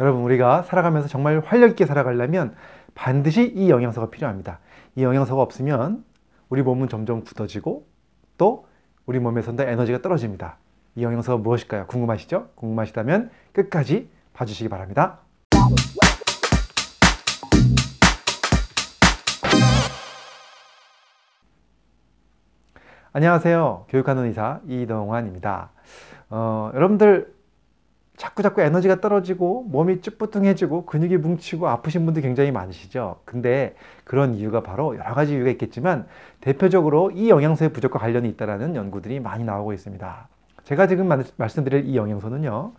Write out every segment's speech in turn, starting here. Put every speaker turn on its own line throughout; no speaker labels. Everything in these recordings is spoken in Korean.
여러분 우리가 살아가면서 정말 활력 있게 살아가려면 반드시 이 영양소가 필요합니다. 이 영양소가 없으면 우리 몸은 점점 굳어지고 또 우리 몸에서 더 에너지가 떨어집니다. 이 영양소가 무엇일까요? 궁금하시죠? 궁금하시다면 끝까지 봐주시기 바랍니다. 안녕하세요. 교육하는 의사 이동환입니다. 어, 여러분들 자꾸 자꾸 에너지가 떨어지고 몸이 쭈뿌둥해지고 근육이 뭉치고 아프신 분들 굉장히 많으시죠. 근데 그런 이유가 바로 여러 가지 이유가 있겠지만 대표적으로 이 영양소의 부족과 관련이 있다라는 연구들이 많이 나오고 있습니다. 제가 지금 말씀드릴 이 영양소는요.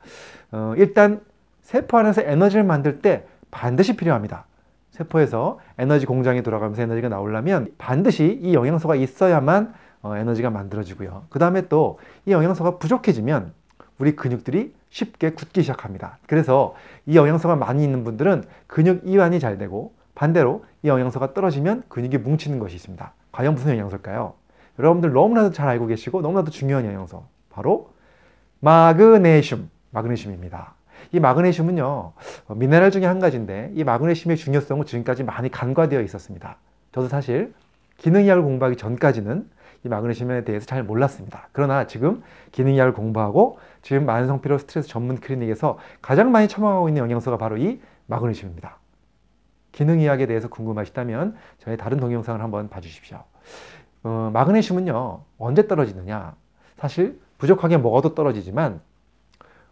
어, 일단 세포 안에서 에너지를 만들 때 반드시 필요합니다. 세포에서 에너지 공장이 돌아가면서 에너지가 나오려면 반드시 이 영양소가 있어야만 어, 에너지가 만들어지고요. 그 다음에 또 이 영양소가 부족해지면 우리 근육들이 쉽게 굳기 시작합니다. 그래서 이 영양소가 많이 있는 분들은 근육 이완이 잘 되고 반대로 이 영양소가 떨어지면 근육이 뭉치는 것이 있습니다. 과연 무슨 영양소일까요? 여러분들 너무나도 잘 알고 계시고 너무나도 중요한 영양소 바로 마그네슘, 마그네슘입니다. 이 마그네슘은요 어, 미네랄 중에 한 가지인데 이 마그네슘의 중요성은 지금까지 많이 간과되어 있었습니다. 저도 사실 기능의학을 공부하기 전까지는 이 마그네슘에 대해서 잘 몰랐습니다. 그러나 지금 기능의학을 공부하고 지금 만성피로 스트레스 전문 클리닉에서 가장 많이 처방하고 있는 영양소가 바로 이 마그네슘입니다. 기능의학에 대해서 궁금하시다면 저의 다른 동영상을 한번 봐주십시오. 어, 마그네슘은요 언제 떨어지느냐 사실 부족하게 먹어도 떨어지지만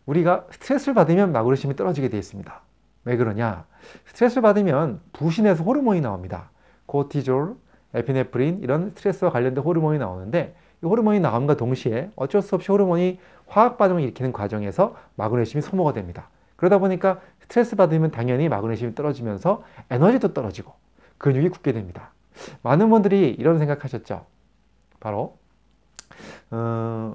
우리가 스트레스를 받으면 마그네슘이 떨어지게 되어 있습니다. 왜 그러냐 스트레스를 받으면 부신에서 호르몬이 나옵니다. 코티졸, 에피네프린 이런 스트레스와 관련된 호르몬이 나오는데 이 호르몬이 나옴과 동시에 어쩔 수 없이 호르몬이 화학 반응을 일으키는 과정에서 마그네슘이 소모가 됩니다. 그러다 보니까 스트레스 받으면 당연히 마그네슘이 떨어지면서 에너지도 떨어지고 근육이 굳게 됩니다. 많은 분들이 이런 생각하셨죠. 바로 어,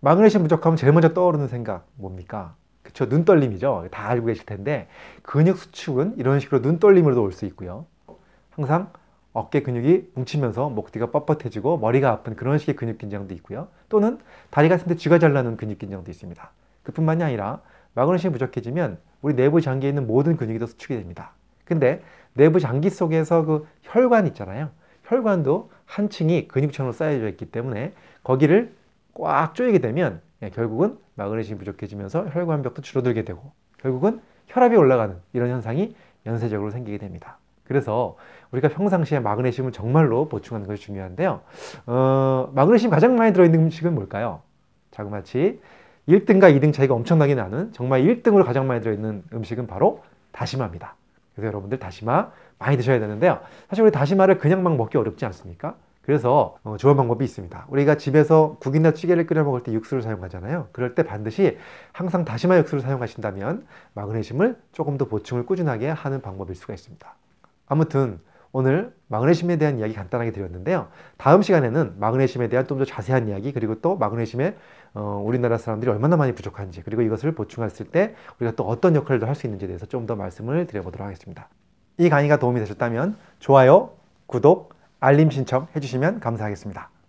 마그네슘 부족하면 제일 먼저 떠오르는 생각 뭡니까? 그쵸 눈 떨림이죠. 다 알고 계실 텐데 근육 수축은 이런 식으로 눈 떨림으로도 올 수 있고요. 항상 어깨 근육이 뭉치면서 목 뒤가 뻣뻣해지고 머리가 아픈 그런 식의 근육 긴장도 있고요. 또는 다리 같은데 쥐가 잘나는 근육 긴장도 있습니다. 그뿐만이 아니라 마그네슘이 부족해지면 우리 내부 장기에 있는 모든 근육이 더 수축이 됩니다. 근데 내부 장기 속에서 그 혈관 있잖아요. 혈관도 한 층이 근육층으로 쌓여져 있기 때문에 거기를 꽉 조이게 되면 예, 결국은 마그네슘이 부족해지면서 혈관벽도 줄어들게 되고 결국은 혈압이 올라가는 이런 현상이 연쇄적으로 생기게 됩니다. 그래서 우리가 평상시에 마그네슘을 정말로 보충하는 것이 중요한데요. 어, 마그네슘 가장 많이 들어있는 음식은 뭘까요? 자그마치 1등과 2등 차이가 엄청나게 나는 정말 1등으로 가장 많이 들어있는 음식은 바로 다시마입니다. 그래서 여러분들 다시마 많이 드셔야 되는데요. 사실 우리 다시마를 그냥 막 먹기 어렵지 않습니까? 그래서 어, 좋은 방법이 있습니다. 우리가 집에서 국이나 찌개를 끓여 먹을 때 육수를 사용하잖아요. 그럴 때 반드시 항상 다시마 육수를 사용하신다면 마그네슘을 조금 더 보충을 꾸준하게 하는 방법일 수가 있습니다. 아무튼 오늘 마그네슘에 대한 이야기 간단하게 드렸는데요. 다음 시간에는 마그네슘에 대한 좀 더 자세한 이야기 그리고 또 마그네슘에 어, 우리나라 사람들이 얼마나 많이 부족한지 그리고 이것을 보충했을 때 우리가 또 어떤 역할도할 수 있는지에 대해서 좀 더 말씀을 드려보도록 하겠습니다. 이 강의가 도움이 되셨다면 좋아요, 구독, 알림 신청 해주시면 감사하겠습니다.